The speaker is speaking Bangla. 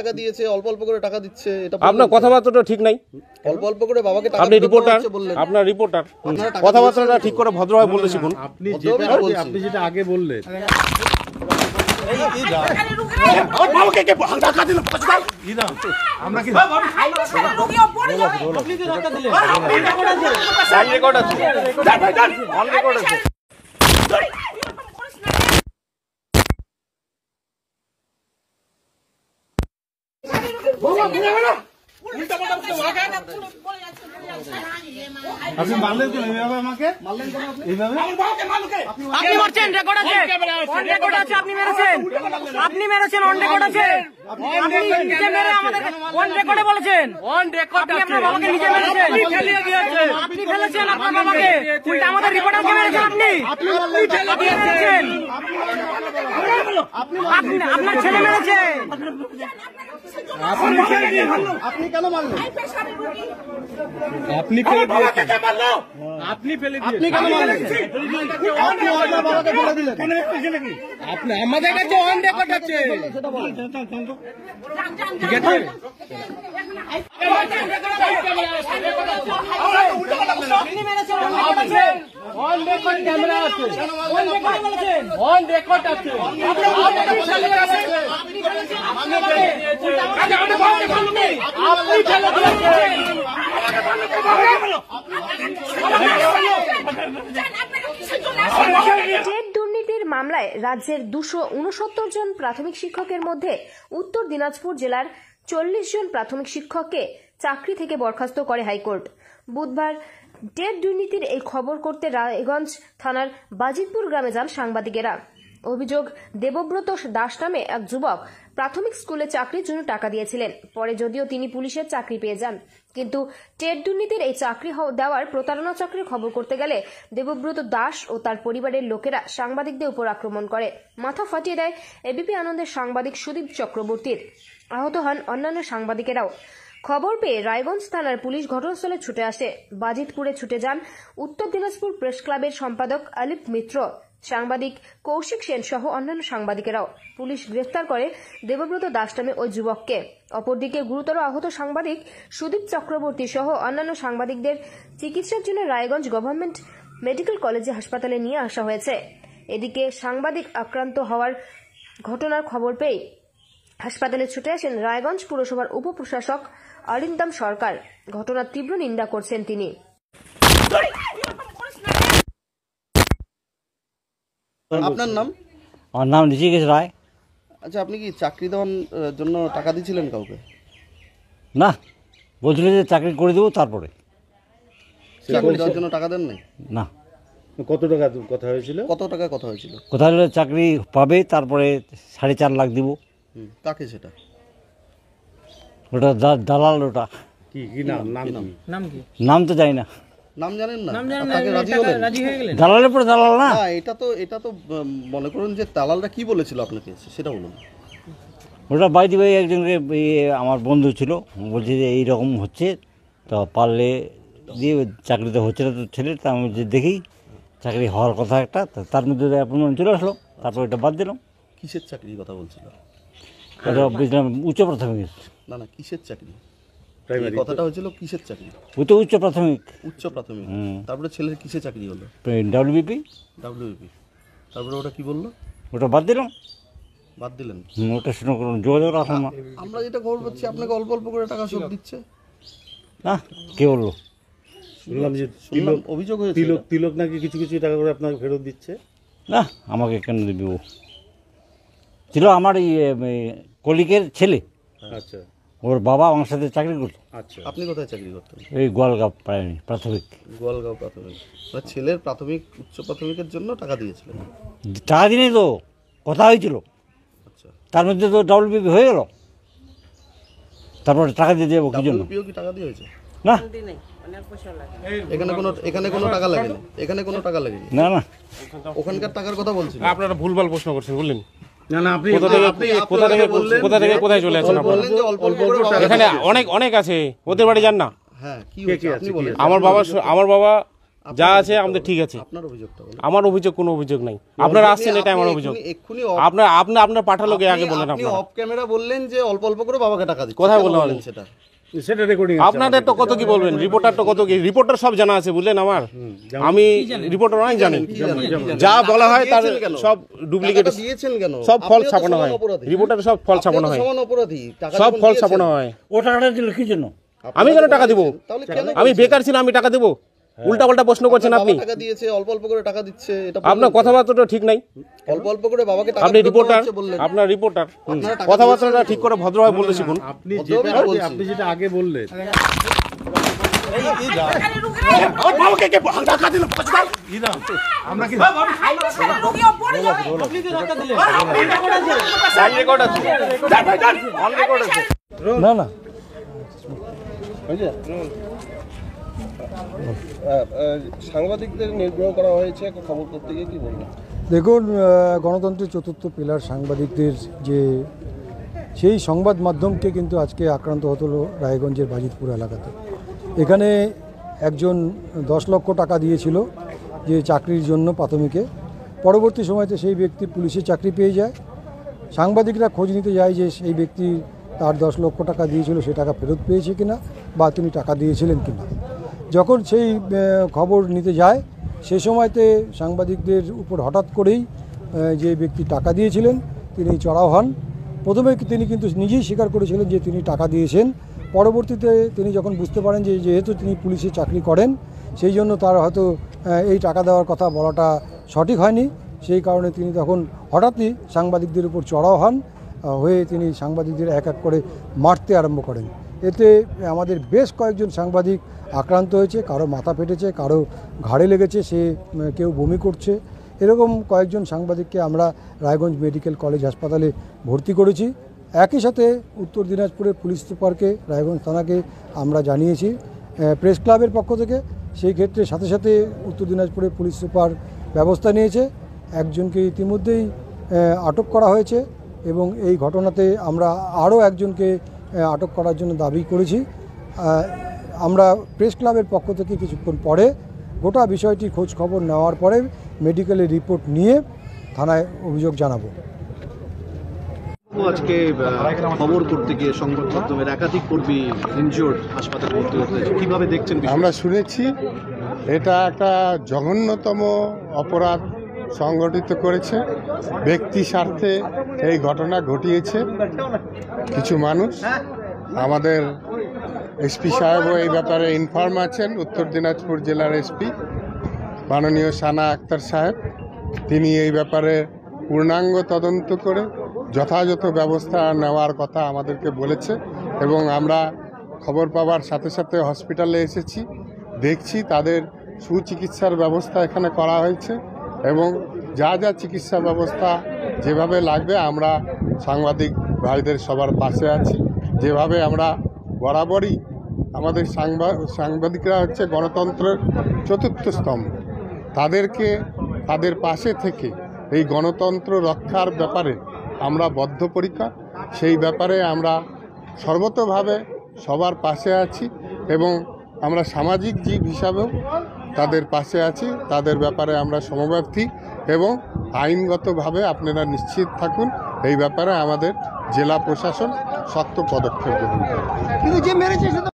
টাকা দিয়েছে অল্প অল্প করে টাকা দিচ্ছে এটা আপনার কথাবার্তাটা ঠিক নাই অল্প অল্প করে বাবাকে টাকা আপনি রিপোর্টার আপনার রিপোর্টার কথাবার্তাটা ঠিক করে ভদ্রভাবে বললে শিখুন আপনি যেটা আপনি যেটা আগে বললেন আমরা কি আপনি মারছেন রেকর্ড আছে রেকর্ড আছে আপনি মেরেছেন আপনি মেরেছেন অন রেকর্ড আছে অন রেকর্ডে বলেছেন অন রেকর্ড আপনার বাবাকে নিজে মেরেছেন আপনি ফেলেছেন আপনার বাবাকে উল্টা আমাদের রিপোর্টারকে মেরেছেন আপনি আপনি আপনি ফেলে আপনি কেন আপনি আমাদের কাছে অন রেকর্ড আছে ঠিক আছে অন রেকর্ড ক্যামেরা আছে অন রেকর্ড আছে মামলায় রাজ্যের দুশো জন প্রাথমিক শিক্ষকের মধ্যে উত্তর দিনাজপুর জেলার চল্লিশ জন প্রাথমিক শিক্ষককে চাকরি থেকে বরখাস্ত করে হাইকোর্ট বুধবার ডেট দুর্নীতির এই খবর করতে রায়গঞ্জ থানার বাজিতপুর গ্রামে যান সাংবাদিকেরা অভিযোগ দেবব্রত দাস নামে এক যুবক প্রাথমিক স্কুলে চাকরির জন্য টাকা দিয়েছিলেন পরে যদিও তিনি পুলিশের চাকরি পেয়ে যান কিন্তু টেট দুর্নীতির এই চাকরি দেওয়ার প্রতারণা চাকরির খবর করতে গেলে দেবব্রত দাস ও তার পরিবারের লোকেরা সাংবাদিকদের উপর আক্রমণ করে মাথা ফাটিয়ে দেয় এবিপি আনন্দের সাংবাদিক সুদীপ চক্রবর্তীর আহত হন অন্যান্য সাংবাদিকেরাও খবর পেয়ে রায়গঞ্জ থানার পুলিশ ঘটনাস্থলে ছুটে আসে বাজিতপুরে ছুটে যান উত্তর দিনাজপুর প্রেস ক্লাবের সম্পাদক আলিফ মিত্র সাংবাদিক কৌশিক সেন সহ অন্যান্য সাংবাদিকেরাও পুলিশ গ্রেফতার করে দেবব্রত দাস নামে ওই যুবককে অপরদিকে গুরুতর আহত সাংবাদিক সুদীপ চক্রবর্তী সহ অন্যান্য সাংবাদিকদের চিকিৎসার জন্য রায়গঞ্জ গভর্নমেন্ট মেডিকেল কলেজে হাসপাতালে নিয়ে আসা হয়েছে এদিকে সাংবাদিক আক্রান্ত হওয়ার ঘটনার খবর পেয়ে হাসপাতালে ছুটে আসেন রায়গঞ্জ পুরসভার উপপ্রশাসক অরিন্দম সরকার ঘটনার তীব্র নিন্দা করছেন তিনি হ্যাঁ, আপনার নাম আমার নাম ঋষিকেশ রায় আচ্ছা আপনি কি চাকরি দেওয়ার জন্য টাকা দিয়েছিলেন কাউকে না বলছিল যে চাকরি করে দেবো তারপরে চাকরি দেওয়ার জন্য টাকা না কত টাকা কথা কত কথা চাকরি পাবে তারপরে সাড়ে চার লাখ দিব কাকে সেটা ওটা দালাল ওটা কি নাম নাম নাম নাম তো জানি না নাম দালালের দালাল না এটা তো এটা তো মনে করুন যে আপনাকে সেটা বলুন ওটা আমার বন্ধু ছিল বলছে যে এইরকম হচ্ছে তো পারলে দিয়ে চাকরিতে হচ্ছে না তো ছেলে তা আমি যে দেখি চাকরি হওয়ার কথা একটা তার মধ্যে অ্যাপয়েন্টমেন্ট চলে আসলো তারপর এটা বাদ দিলাম কিসের চাকরির কথা বলছিল উচ্চ প্রাথমিক না না কিসের চাকরি প্রাইমারি কথাটা হয়েছিল কিসের চাকরি ও তো উচ্চ প্রাথমিক উচ্চ প্রাথমিক হুম। তারপরে ছেলের কিসে চাকরি হলো ডাব্লিউবিপি ডাব্লিউপি তারপরে ওটা কি বললো ওটা বাদ দিলাম বাদ দিলেন ওটা শুনে করুন যোগাযোগ রাখুন না আমরা যেটা খবর পাচ্ছি আপনাকে অল্প অল্প করে টাকা শোধ দিচ্ছে না কে বললো শুনলাম যে তিলক অভিযোগ হয়েছে তিলক তিলক নাকি কিছু কিছু টাকা করে আপনাকে ফেরত দিচ্ছে না আমাকে কেন দিবি ও ছিল আমার ইয়ে কলিকের ছেলে আচ্ছা ওর বাবা আমার সাথে চাকরি করতো আচ্ছা আপনি কোথায় চাকরি করতেন এই গোয়ালগাঁও প্রাইমারি প্রাথমিক গোয়ালগাঁও প্রাথমিক মানে ছেলের প্রাথমিক উচ্চ প্রাথমিকের জন্য টাকা দিয়েছিলেন টাকা দিনে তো কথা হয়েছিল আচ্ছা তার মধ্যে তো বিপি হয়ে গেল তারপরে টাকা দিয়ে দেবো কি জন্য কি টাকা দিয়ে হয়েছে মানে না এখানে কোনো এখানে কোনো টাকা লাগেনি এখানে কোনো টাকা লাগেনি না না ওখানকার টাকার কথা বলছি আপনারা ভুলভাল প্রশ্ন করছেন বললেন অনেক আছে ওদের বাড়ি যান না হ্যাঁ, আমার বাবা আমার বাবা যা আছে আমাদের ঠিক আছে আমার অভিযোগ কোনো অভিযোগ নাই আপনারা আসছেন এটা আমার অভিযোগ আপনার আপনার আপনার পাঠালোকে আগে বলেন ক্যামেরা বললেন যে অল্প অল্প করে বাবাকে টাকা কোথায় বললেন সেটা আপনাদের তো কত কি বলবেন রিপোর্টার তো কত কি রিপোর্টার সব জানা আছে বুঝলেন আমার আমি রিপোর্টার অনেক জানেন যা বলা হয় তার সব ডুপ্লিকেট সব ফল ছাপানো হয় রিপোর্টার সব ফল ছাপানো হয় সব ফল ছাপানো হয় ও টাকাটা দিল কি জন্য আমি কেন টাকা দেবো আমি বেকার ছিলাম আমি টাকা দেবো হ্যাঁ। উল্টাপাল্টা প্রশ্ন করছেন আপনি টাকা দিয়েছে অল্প অল্প করে টাকা দিচ্ছে এটা আপনার কথাবার্তাটা ঠিক নাই অল্প অল্প করে বাবাকে টাকা আপনি রিপোর্টার আপনার রিপোর্টার কথাবার্তাটা ঠিক করে ভদ্রভাবে বলতে শিখুন আপনি যেটা আপনি যেটা আগে বললেন না না সাংবাদিকদের নির্গ্রহ করা হয়েছে খবর করতে গিয়ে কি বলবেন দেখুন গণতন্ত্রের চতুর্থ পিলার সাংবাদিকদের যে সেই সংবাদ মাধ্যমকে কিন্তু আজকে আক্রান্ত হতো রায়গঞ্জের বাজিতপুর এলাকাতে এখানে একজন দশ লক্ষ টাকা দিয়েছিল যে চাকরির জন্য প্রাথমিকে পরবর্তী সময়তে সেই ব্যক্তি পুলিশে চাকরি পেয়ে যায় সাংবাদিকরা খোঁজ নিতে যায় যে সেই ব্যক্তি তার দশ লক্ষ টাকা দিয়েছিল সে টাকা ফেরত পেয়েছে কিনা বা তিনি টাকা দিয়েছিলেন কিনা যখন সেই খবর নিতে যায় সে সময়তে সাংবাদিকদের উপর হঠাৎ করেই যে ব্যক্তি টাকা দিয়েছিলেন তিনি চড়াও হন প্রথমে তিনি কিন্তু নিজেই স্বীকার করেছিলেন যে তিনি টাকা দিয়েছেন পরবর্তীতে তিনি যখন বুঝতে পারেন যে যেহেতু তিনি পুলিশে চাকরি করেন সেই জন্য তার হয়তো এই টাকা দেওয়ার কথা বলাটা সঠিক হয়নি সেই কারণে তিনি তখন হঠাৎই সাংবাদিকদের উপর চড়াও হন হয়ে তিনি সাংবাদিকদের এক এক করে মারতে আরম্ভ করেন এতে আমাদের বেশ কয়েকজন সাংবাদিক আক্রান্ত হয়েছে কারো মাথা ফেটেছে কারো ঘাড়ে লেগেছে সে কেউ বমি করছে এরকম কয়েকজন সাংবাদিককে আমরা রায়গঞ্জ মেডিকেল কলেজ হাসপাতালে ভর্তি করেছি একই সাথে উত্তর দিনাজপুরের পুলিশ সুপারকে রায়গঞ্জ থানাকে আমরা জানিয়েছি প্রেস ক্লাবের পক্ষ থেকে সেই ক্ষেত্রে সাথে সাথে উত্তর দিনাজপুরের পুলিশ সুপার ব্যবস্থা নিয়েছে একজনকে ইতিমধ্যেই আটক করা হয়েছে এবং এই ঘটনাতে আমরা আরও একজনকে আটক করার জন্য দাবি করেছি আমরা প্রেস ক্লাবের পক্ষ থেকে কিছুক্ষণ পরে গোটা বিষয়টি খোঁজ খবর নেওয়ার পরে মেডিকেলের রিপোর্ট নিয়ে থানায় অভিযোগ জানাবো আজকে খবর করতে গিয়ে সংবাদ মাধ্যমের একাধিক কর্মী হাসপাতালে ভর্তি হতে কীভাবে দেখছেন আমরা শুনেছি এটা একটা জঘন্যতম অপরাধ সংগঠিত করেছে ব্যক্তি স্বার্থে এই ঘটনা ঘটিয়েছে কিছু মানুষ আমাদের এসপি সাহেবও এই ব্যাপারে ইনফর্ম আছেন উত্তর দিনাজপুর জেলার এসপি মাননীয় সানা আক্তার সাহেব তিনি এই ব্যাপারে পূর্ণাঙ্গ তদন্ত করে যথাযথ ব্যবস্থা নেওয়ার কথা আমাদেরকে বলেছে এবং আমরা খবর পাওয়ার সাথে সাথে হসপিটালে এসেছি দেখছি তাদের সুচিকিৎসার ব্যবস্থা এখানে করা হয়েছে এবং যা যা চিকিৎসা ব্যবস্থা যেভাবে লাগবে আমরা সাংবাদিক ভাইদের সবার পাশে আছি যেভাবে আমরা বরাবরই আমাদের সাংবাদিকরা হচ্ছে গণতন্ত্রের চতুর্থ স্তম্ভ তাদেরকে তাদের পাশে থেকে এই গণতন্ত্র রক্ষার ব্যাপারে আমরা বদ্ধপরিকর সেই ব্যাপারে আমরা সর্বতভাবে সবার পাশে আছি এবং আমরা সামাজিক জীব হিসাবেও তাদের পাশে আছি তাদের ব্যাপারে আমরা সমব্যাপ্তি এবং আইনগতভাবে আপনারা নিশ্চিত থাকুন এই ব্যাপারে আমাদের জেলা প্রশাসন শক্ত পদক্ষেপ গ্রহণ করে